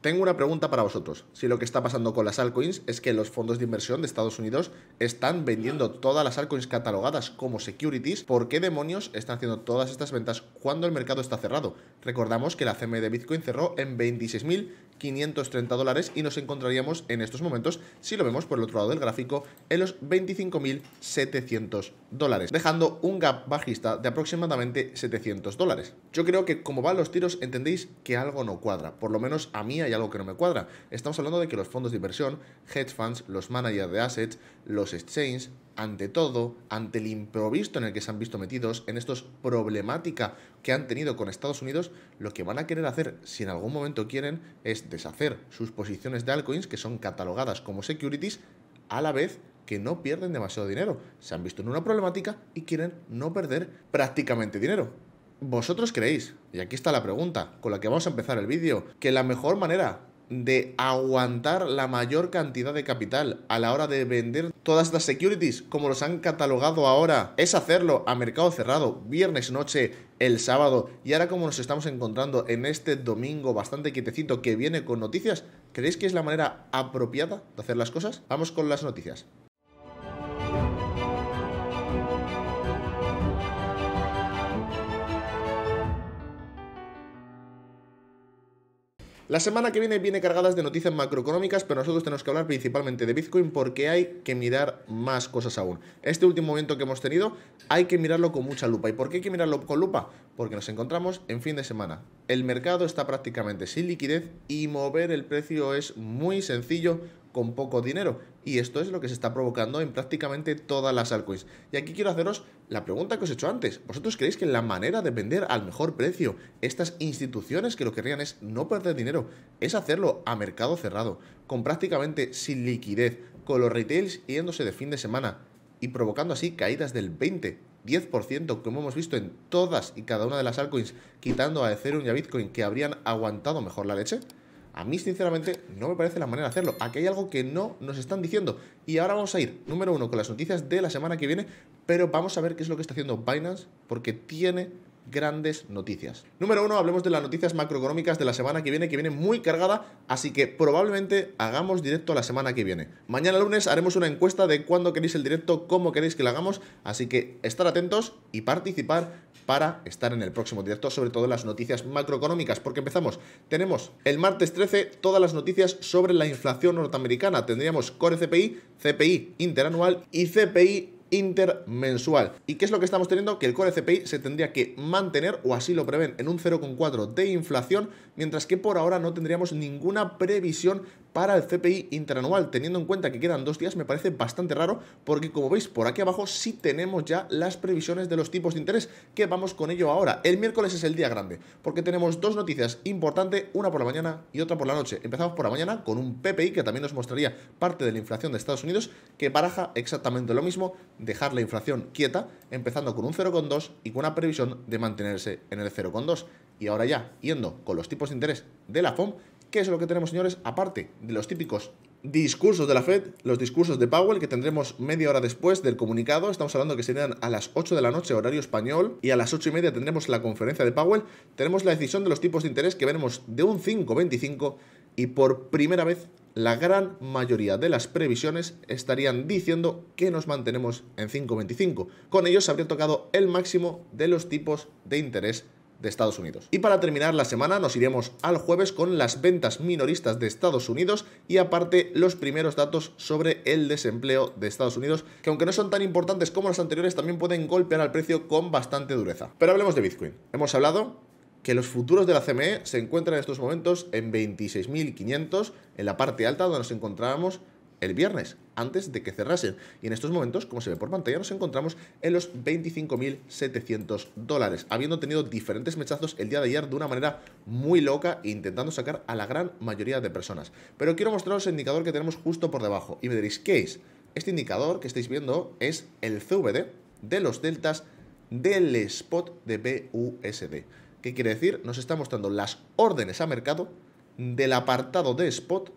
Tengo una pregunta para vosotros. Si lo que está pasando con las altcoins es que los fondos de inversión de Estados Unidos están vendiendo todas las altcoins catalogadas como securities, ¿por qué demonios están haciendo todas estas ventas cuando el mercado está cerrado? Recordamos que la CME de Bitcoin cerró en 26.530 dólares y nos encontraríamos en estos momentos, si lo vemos por el otro lado del gráfico, en los 25.700 dólares, dejando un gap bajista de aproximadamente 700 dólares. Yo creo que como van los tiros entendéis que algo no cuadra, por lo menos a mí algo que no me cuadra. Estamos hablando de que los fondos de inversión, hedge funds, los managers de assets, los exchanges, ante todo, ante el improviso en el que se han visto metidos, en estos problemática que han tenido con Estados Unidos, lo que van a querer hacer, si en algún momento quieren, es deshacer sus posiciones de altcoins que son catalogadas como securities, a la vez que no pierden demasiado dinero. Se han visto en una problemática y quieren no perder prácticamente dinero. ¿Vosotros creéis, y aquí está la pregunta con la que vamos a empezar el vídeo, que la mejor manera de aguantar la mayor cantidad de capital a la hora de vender todas las securities como los han catalogado ahora es hacerlo a mercado cerrado viernes noche el sábado y ahora como nos estamos encontrando en este domingo bastante quietecito que viene con noticias ¿creéis que es la manera apropiada de hacer las cosas? Vamos con las noticias La semana que viene viene cargadas de noticias macroeconómicas, pero nosotros tenemos que hablar principalmente de Bitcoin porque hay que mirar más cosas aún. Este último momento que hemos tenido hay que mirarlo con mucha lupa. ¿Y por qué hay que mirarlo con lupa? Porque nos encontramos en fin de semana. El mercado está prácticamente sin liquidez y mover el precio es muy sencillo con poco dinero. Y esto es lo que se está provocando en prácticamente todas las altcoins. Y aquí quiero haceros la pregunta que os he hecho antes. ¿Vosotros creéis que la manera de vender al mejor precio estas instituciones que lo querrían es no perder dinero, es hacerlo a mercado cerrado, con prácticamente sin liquidez, con los retails yéndose de fin de semana y provocando así caídas del 20, 10%, como hemos visto en todas y cada una de las altcoins, quitando a Ethereum y a Bitcoin que habrían aguantado mejor la leche? A mí, sinceramente, no me parece la manera de hacerlo. Aquí hay algo que no nos están diciendo. Y ahora vamos a ir, número uno, con las noticias de la semana que viene, pero vamos a ver qué es lo que está haciendo Binance, porque tiene grandes noticias. Número uno, hablemos de las noticias macroeconómicas de la semana que viene, que viene muy cargada, así que probablemente hagamos directo la semana que viene. Mañana lunes haremos una encuesta de cuándo queréis el directo, cómo queréis que lo hagamos, así que estar atentos y participar para estar en el próximo directo, sobre todo en las noticias macroeconómicas, porque empezamos. Tenemos el martes 13 todas las noticias sobre la inflación norteamericana. Tendríamos core CPI, CPI interanual y CPI intermensual. ¿Y qué es lo que estamos teniendo? Que el core CPI se tendría que mantener, o así lo prevén, en un 0,4 de inflación mientras que por ahora no tendríamos ninguna previsión para el CPI interanual. Teniendo en cuenta que quedan dos días, me parece bastante raro, porque como veis por aquí abajo sí tenemos ya las previsiones de los tipos de interés, que vamos con ello ahora. El miércoles es el día grande, porque tenemos dos noticias importantes, una por la mañana y otra por la noche. Empezamos por la mañana con un PPI que también nos mostraría parte de la inflación de Estados Unidos, que baraja exactamente lo mismo, dejar la inflación quieta, empezando con un 0,2 y con una previsión de mantenerse en el 0,2. Y ahora ya, yendo con los tipos de interés de la FOM. que es lo que tenemos, señores? Aparte de los típicos discursos de la Fed, los discursos de Powell que tendremos media hora después del comunicado, estamos hablando que serían a las 8 de la noche horario español y a las 8 y media tendremos la conferencia de Powell, tenemos la decisión de los tipos de interés que veremos de un 5,25 y por primera vez la gran mayoría de las previsiones estarían diciendo que nos mantenemos en 5,25. Con ellos se habría tocado el máximo de los tipos de interés de Estados Unidos. Y para terminar la semana nos iremos al jueves con las ventas minoristas de Estados Unidos y aparte los primeros datos sobre el desempleo de Estados Unidos, que aunque no son tan importantes como los anteriores, también pueden golpear al precio con bastante dureza. Pero hablemos de Bitcoin. Hemos hablado que los futuros de la CME se encuentran en estos momentos en 26.500, en la parte alta donde nos encontrábamos el viernes, antes de que cerrasen. Y en estos momentos, como se ve por pantalla, nos encontramos en los 25.700 dólares, habiendo tenido diferentes mechazos el día de ayer de una manera muy loca intentando sacar a la gran mayoría de personas. Pero quiero mostraros el indicador que tenemos justo por debajo. Y me diréis, ¿qué es? Este indicador que estáis viendo es el CVD de los deltas del spot de BUSD. ¿Qué quiere decir? Nos está mostrando las órdenes a mercado del apartado de spot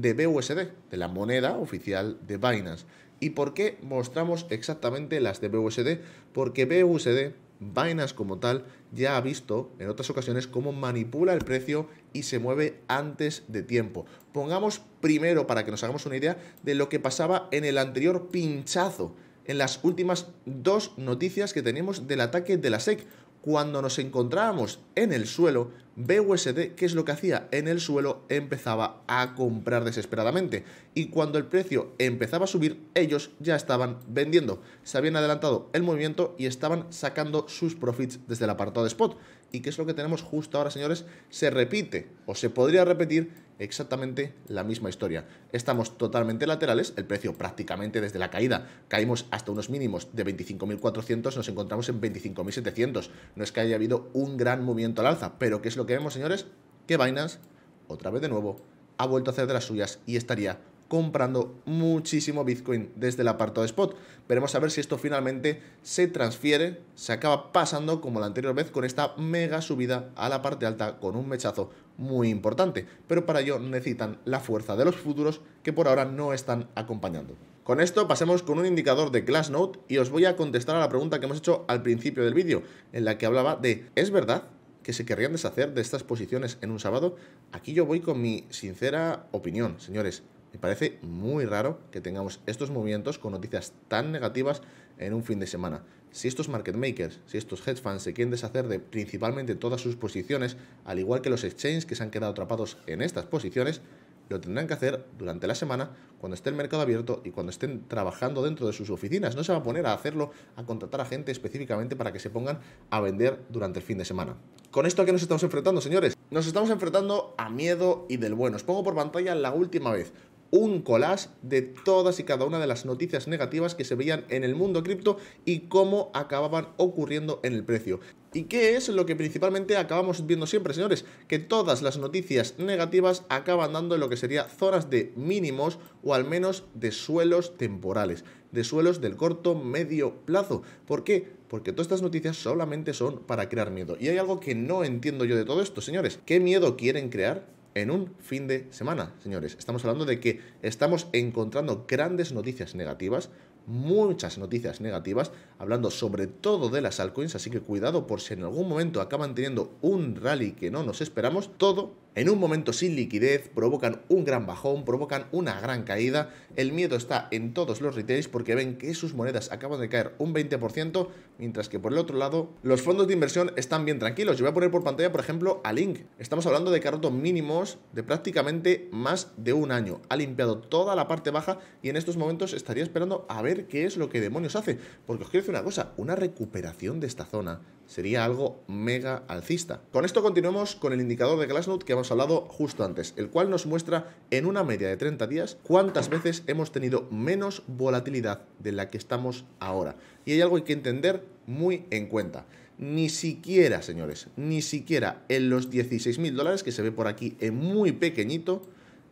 de BUSD, de la moneda oficial de Binance. ¿Y por qué mostramos exactamente las de BUSD? Porque BUSD, Binance como tal, ya ha visto en otras ocasiones cómo manipula el precio y se mueve antes de tiempo. Pongamos primero, para que nos hagamos una idea, de lo que pasaba en el anterior pinchazo, en las últimas dos noticias que tenemos del ataque de la SEC. Cuando nos encontrábamos en el suelo, BUSD, que es lo que hacía en el suelo, empezaba a comprar desesperadamente. Y cuando el precio empezaba a subir, ellos ya estaban vendiendo. Se habían adelantado el movimiento y estaban sacando sus profits desde el apartado de spot. ¿Y qué es lo que tenemos justo ahora, señores? Se repite o se podría repetir exactamente la misma historia. Estamos totalmente laterales, el precio prácticamente desde la caída. Caímos hasta unos mínimos de 25.400, nos encontramos en 25.700. No es que haya habido un gran movimiento al alza, pero ¿qué es lo que vemos, señores? Que Binance, otra vez de nuevo, ha vuelto a hacer de las suyas y estaría comprando muchísimo Bitcoin desde el parte de spot. Veremos a ver si esto finalmente se transfiere, se acaba pasando como la anterior vez con esta mega subida a la parte alta con un mechazo muy importante, pero para ello necesitan la fuerza de los futuros que por ahora no están acompañando. Con esto pasemos con un indicador de Glassnode y os voy a contestar a la pregunta que hemos hecho al principio del vídeo, en la que hablaba de ¿es verdad que se querrían deshacer de estas posiciones en un sábado? Aquí yo voy con mi sincera opinión, señores. Me parece muy raro que tengamos estos movimientos con noticias tan negativas en un fin de semana. Si estos market makers, si estos hedge funds se quieren deshacer de principalmente todas sus posiciones, al igual que los exchanges que se han quedado atrapados en estas posiciones, lo tendrán que hacer durante la semana cuando esté el mercado abierto y cuando estén trabajando dentro de sus oficinas. No se va a poner a hacerlo, a contratar a gente específicamente para que se pongan a vender durante el fin de semana. ¿Con esto a qué nos estamos enfrentando, señores? Nos estamos enfrentando a miedo y del bueno. Os pongo por pantalla la última vez un collage de todas y cada una de las noticias negativas que se veían en el mundo cripto y cómo acababan ocurriendo en el precio. ¿Y qué es lo que principalmente acabamos viendo siempre, señores? Que todas las noticias negativas acaban dando en lo que sería zonas de mínimos o al menos de suelos temporales, de suelos del corto, medio plazo. ¿Por qué? Porque todas estas noticias solamente son para crear miedo. Y hay algo que no entiendo yo de todo esto, señores. ¿Qué miedo quieren crear? en un fin de semana, señores. Estamos hablando de que estamos encontrando grandes noticias negativas, muchas noticias negativas, hablando sobre todo de las altcoins, así que cuidado por si en algún momento acaban teniendo un rally que no nos esperamos, todo en un momento sin liquidez, provocan un gran bajón, provocan una gran caída. El miedo está en todos los retails porque ven que sus monedas acaban de caer un 20%, mientras que por el otro lado los fondos de inversión están bien tranquilos. Yo voy a poner por pantalla, por ejemplo, a Link. Estamos hablando de carrotos mínimos de prácticamente más de un año. Ha limpiado toda la parte baja y en estos momentos estaría esperando a ver qué es lo que demonios hace. Porque os quiero decir una cosa, una recuperación de esta zona sería algo mega alcista. Con esto continuemos con el indicador de Glassnode que va hablado justo antes, el cual nos muestra en una media de 30 días cuántas veces hemos tenido menos volatilidad de la que estamos ahora. Y hay algo que hay que entender muy en cuenta. Ni siquiera, señores, ni siquiera en los 16 mil dólares que se ve por aquí en muy pequeñito,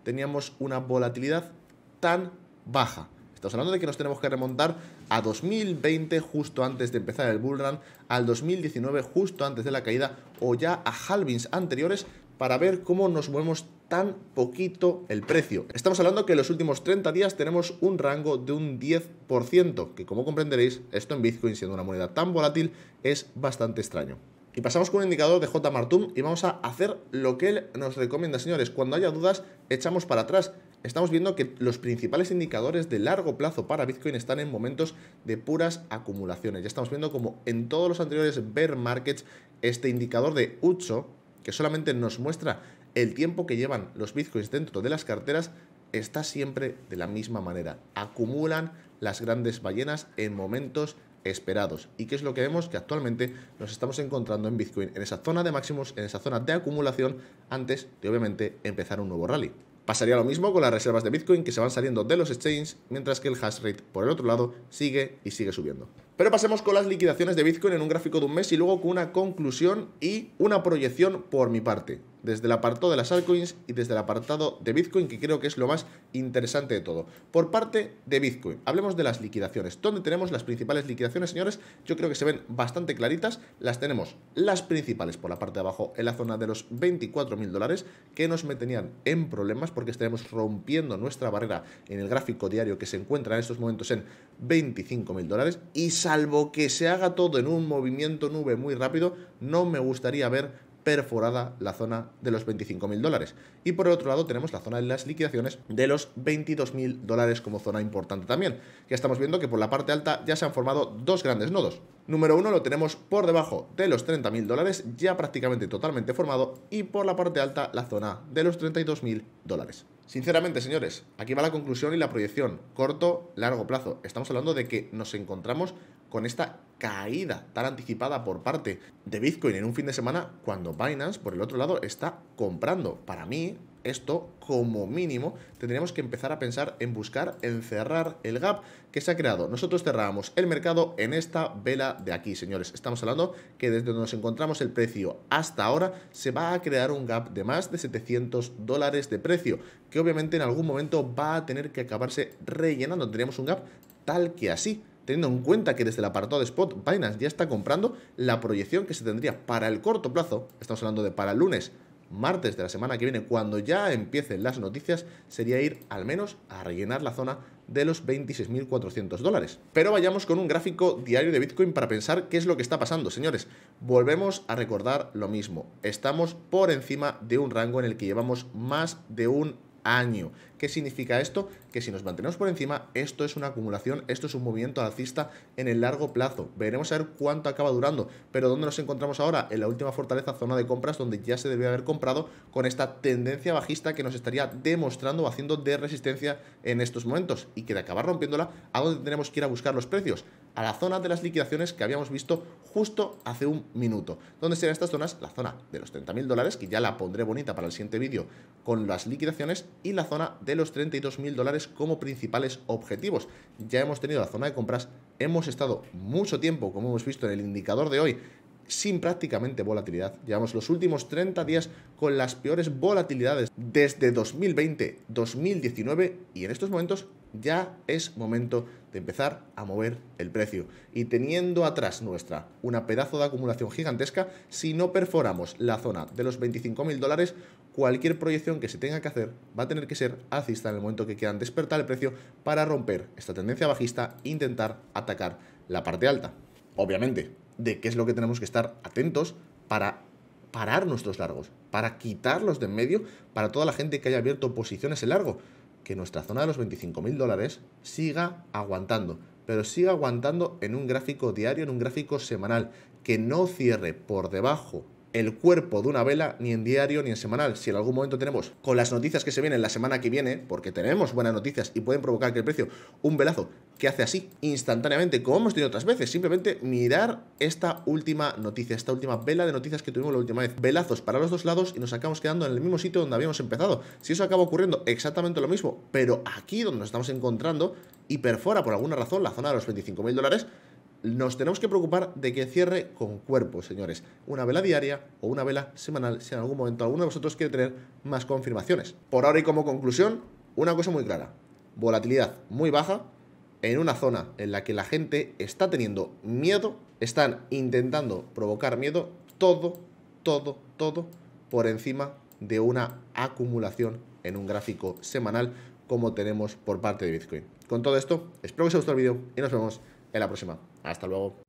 teníamos una volatilidad tan baja. Estamos hablando de que nos tenemos que remontar a 2020 justo antes de empezar el bull run, al 2019 justo antes de la caída o ya a halvings anteriores para ver cómo nos movemos tan poquito el precio. Estamos hablando que en los últimos 30 días tenemos un rango de un 10%, que como comprenderéis, esto en Bitcoin siendo una moneda tan volátil es bastante extraño. Y pasamos con un indicador de J. Martum y vamos a hacer lo que él nos recomienda, señores. Cuando haya dudas, echamos para atrás. Estamos viendo que los principales indicadores de largo plazo para Bitcoin están en momentos de puras acumulaciones. Ya estamos viendo como en todos los anteriores bear markets, este indicador de Ucho que solamente nos muestra el tiempo que llevan los bitcoins dentro de las carteras, está siempre de la misma manera. Acumulan las grandes ballenas en momentos esperados. ¿Y qué es lo que vemos? Que actualmente nos estamos encontrando en Bitcoin, en esa zona de máximos, en esa zona de acumulación, antes de obviamente empezar un nuevo rally. Pasaría lo mismo con las reservas de Bitcoin que se van saliendo de los exchanges, mientras que el hash rate, por el otro lado, sigue y sigue subiendo. Pero pasemos con las liquidaciones de Bitcoin en un gráfico de un mes y luego con una conclusión y una proyección por mi parte, desde el apartado de las altcoins y desde el apartado de Bitcoin, que creo que es lo más interesante de todo. Por parte de Bitcoin, hablemos de las liquidaciones. ¿Dónde tenemos las principales liquidaciones, señores? Yo creo que se ven bastante claritas. Las tenemos las principales por la parte de abajo en la zona de los 24.000 dólares, que nos meterían en problemas porque estaremos rompiendo nuestra barrera en el gráfico diario que se encuentra en estos momentos en 25.000 dólares y salvo que se haga todo en un movimiento nube muy rápido, no me gustaría ver perforada la zona de los 25.000 dólares. Y por el otro lado tenemos la zona de las liquidaciones de los 22.000 dólares como zona importante también. Ya estamos viendo que por la parte alta ya se han formado dos grandes nodos. Número uno lo tenemos por debajo de los 30.000 dólares, ya prácticamente totalmente formado, y por la parte alta la zona de los 32.000 dólares. Sinceramente, señores, aquí va la conclusión y la proyección. Corto, largo plazo. Estamos hablando de que nos encontramos con esta caída tan anticipada por parte de Bitcoin en un fin de semana cuando Binance, por el otro lado, está comprando. Para mí, esto como mínimo tendríamos que empezar a pensar en buscar encerrar el gap que se ha creado. Nosotros cerramos el mercado en esta vela de aquí, señores. Estamos hablando que desde donde nos encontramos el precio hasta ahora se va a crear un gap de más de 700 dólares de precio, que obviamente en algún momento va a tener que acabarse rellenando. Tendríamos un gap tal que así teniendo en cuenta que desde el apartado de spot Binance ya está comprando la proyección que se tendría para el corto plazo, estamos hablando de para lunes, martes de la semana que viene, cuando ya empiecen las noticias, sería ir al menos a rellenar la zona de los 26.400 dólares. Pero vayamos con un gráfico diario de Bitcoin para pensar qué es lo que está pasando, señores. Volvemos a recordar lo mismo. Estamos por encima de un rango en el que llevamos más de un año. ¿Qué significa esto? Que si nos mantenemos por encima, esto es una acumulación, esto es un movimiento alcista en el largo plazo. Veremos a ver cuánto acaba durando. Pero ¿dónde nos encontramos ahora? En la última fortaleza zona de compras donde ya se debió haber comprado con esta tendencia bajista que nos estaría demostrando o haciendo de resistencia en estos momentos y que de acabar rompiéndola, ¿a dónde tenemos que ir a buscar los precios? A la zona de las liquidaciones que habíamos visto justo hace un minuto. ¿Dónde serán estas zonas? La zona de los 30.000 dólares, que ya la pondré bonita para el siguiente vídeo con las liquidaciones, y la zona de de los mil dólares como principales objetivos. Ya hemos tenido la zona de compras, hemos estado mucho tiempo, como hemos visto en el indicador de hoy, sin prácticamente volatilidad. Llevamos los últimos 30 días con las peores volatilidades desde 2020, 2019 y en estos momentos ya es momento de empezar a mover el precio. Y teniendo atrás nuestra una pedazo de acumulación gigantesca, si no perforamos la zona de los 25.000 dólares, cualquier proyección que se tenga que hacer va a tener que ser alcista en el momento que quieran despertar el precio para romper esta tendencia bajista e intentar atacar la parte alta. Obviamente, de qué es lo que tenemos que estar atentos para parar nuestros largos, para quitarlos de en medio para toda la gente que haya abierto posiciones en largo que nuestra zona de los mil dólares siga aguantando, pero siga aguantando en un gráfico diario, en un gráfico semanal, que no cierre por debajo el cuerpo de una vela ni en diario ni en semanal. Si en algún momento tenemos, con las noticias que se vienen la semana que viene, porque tenemos buenas noticias y pueden provocar que el precio, un velazo que hace así instantáneamente, como hemos tenido otras veces, simplemente mirar esta última noticia, esta última vela de noticias que tuvimos la última vez. Velazos para los dos lados y nos acabamos quedando en el mismo sitio donde habíamos empezado. Si eso acaba ocurriendo exactamente lo mismo, pero aquí donde nos estamos encontrando y perfora por alguna razón la zona de los 25.000$, dólares, nos tenemos que preocupar de que cierre con cuerpo, señores. Una vela diaria o una vela semanal, si en algún momento alguno de vosotros quiere tener más confirmaciones. Por ahora y como conclusión, una cosa muy clara. Volatilidad muy baja en una zona en la que la gente está teniendo miedo, están intentando provocar miedo, todo, todo, todo por encima de una acumulación en un gráfico semanal como tenemos por parte de Bitcoin. Con todo esto, espero que os haya gustado el vídeo y nos vemos en la próxima. Hasta luego.